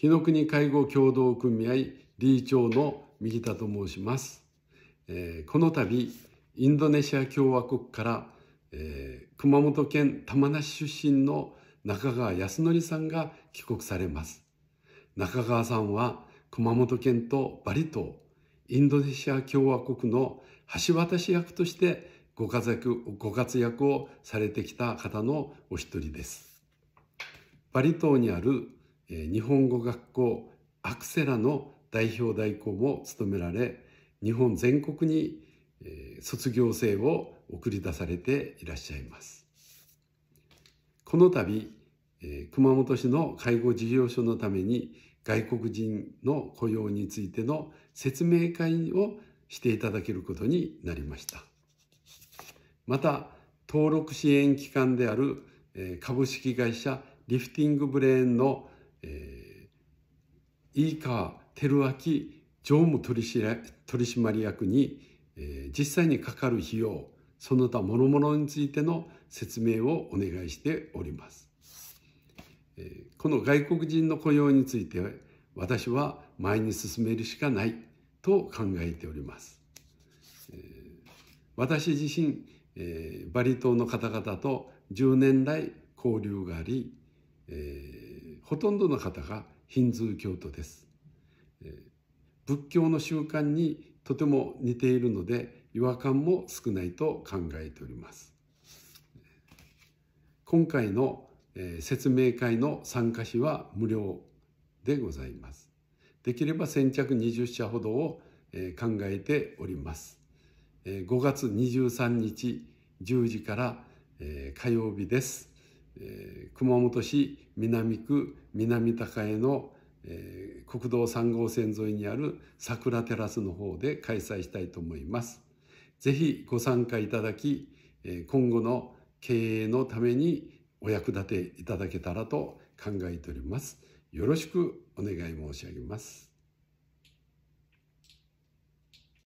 日の国介護協同組合理事長の右田と申します、えー、この度インドネシア共和国から、えー、熊本県玉名市出身の中川康則さんが帰国されます中川さんは熊本県とバリ島インドネシア共和国の橋渡し役としてご活躍ご活躍をされてきた方のお一人ですバリ島にある日本語学校アクセラの代表代行も務められ日本全国に卒業生を送り出されていらっしゃいますこの度熊本市の介護事業所のために外国人の雇用についての説明会をしていただけることになりましたまた登録支援機関である株式会社リフティングブレーンのえー、飯川照明常務取締役に、えー、実際にかかる費用その他諸々についての説明をお願いしております。えー、この外国人の雇用について私は前に進めるしかないと考えております。えー、私自身、えー、バリ島の方々と10年来交流があり、えーほとんどの方がヒンズー教徒です。仏教の習慣にとても似ているので違和感も少ないと考えております。今回の説明会の参加費は無料でございます。できれば先着20社ほどを考えております。5月23日10時から火曜日です。え熊本市南区南高江の、え国道3号線沿いにある桜テラスの方で開催したいと思います。ぜひご参加いただき、え今後の経営のためにお役立ていただけたらと考えております。よろしくお願い申し上げます。